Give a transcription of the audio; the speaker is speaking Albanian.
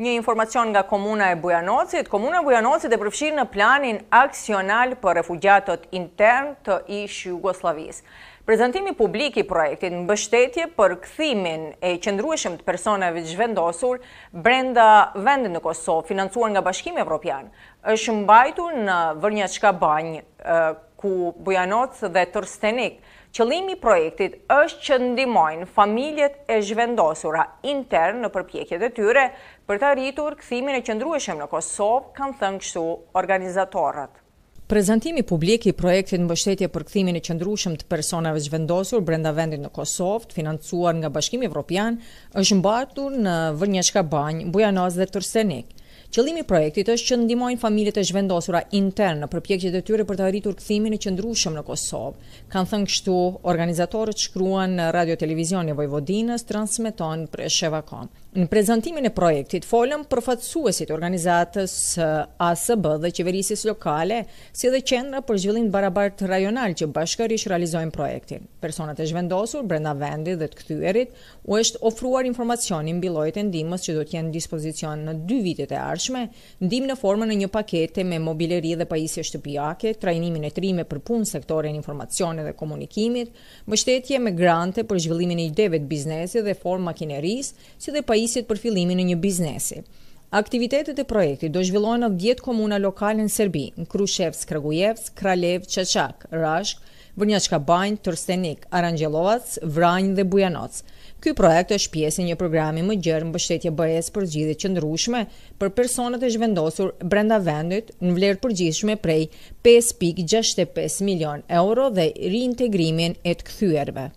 Një informacion nga Komuna e Bujanocit. Komuna e Bujanocit e përfshirë në planin aksional për refugjatët intern të ishë Jugoslavis. Prezentimi publik i projektit në bështetje për këthimin e qëndrueshëm të personave zhvendosur brenda vendin në Kosovë, financuar nga bashkim Evropian, është mbajtu në vërnja qka banjë ku Bujanoc dhe Tërstenik, qëlimi projektit është që ndimojnë familjet e zhvendosura intern në përpjekjet e tyre për të arritur këthimin e qëndrueshem në Kosovë, kanë thënë kështu organizatorat. Prezentimi publik i projektit në bështetje për këthimin e qëndrueshem të personave zhvendosur brenda vendit në Kosovë, të financuar nga Bashkim Evropian, është mbatur në vërnjëshka banjë Bujanoc dhe Tërstenik. Qëllimi i projektit është që ndihmojnë familjet e zhvendosura intern në përpjekjet e tyre për të arritur kthimin e qëndrueshëm në Kosovë. Kan thënë kështu organizatorët shkruan në Radio Televizion e Vojvodinës, transmeton Preshevakom. Në prezantimin e projektit folëm për fatësuesit organizatës ASB dhe qeverisë lokale, si dhe qendra për zhvillim barabart rajonal që bashkërisht realizojnë projektin. Personat e zhvendosur brenda vendit dhe të kthyerit u është ofruar informacioni mbi llojet e ndihmës që do të jenë në dispozicion në dy vitet e ardhme mjaftueshme, ndim në formën e një pakete me mobileri dhe pajisje shtëpiake, trajnimin e trime për punë në sektorin e informacionit dhe komunikimit, mbështetje me grante për zhvillimin e ideve të biznesi dhe formë makineris, si dhe pajisjet për fillimin e një biznesi. Aktivitetet e projektit do zhvillohen në 10 komuna lokale në Serbi, në Krushevsk, Kragujevsk, Čačak, Çaçak, Rashk, Vrnja që ka bajnë Tërstenik, Arangelovac, Vranjë dhe Bujanoc. Ky projekt është pjesë e një programi më gjërë mbështetje bështetje bëjes për gjithit që ndrushme për personët e zhvendosur brenda vendit në vlerë për gjithshme prej 5.65 milion euro dhe riintegrimin e të këthyerve.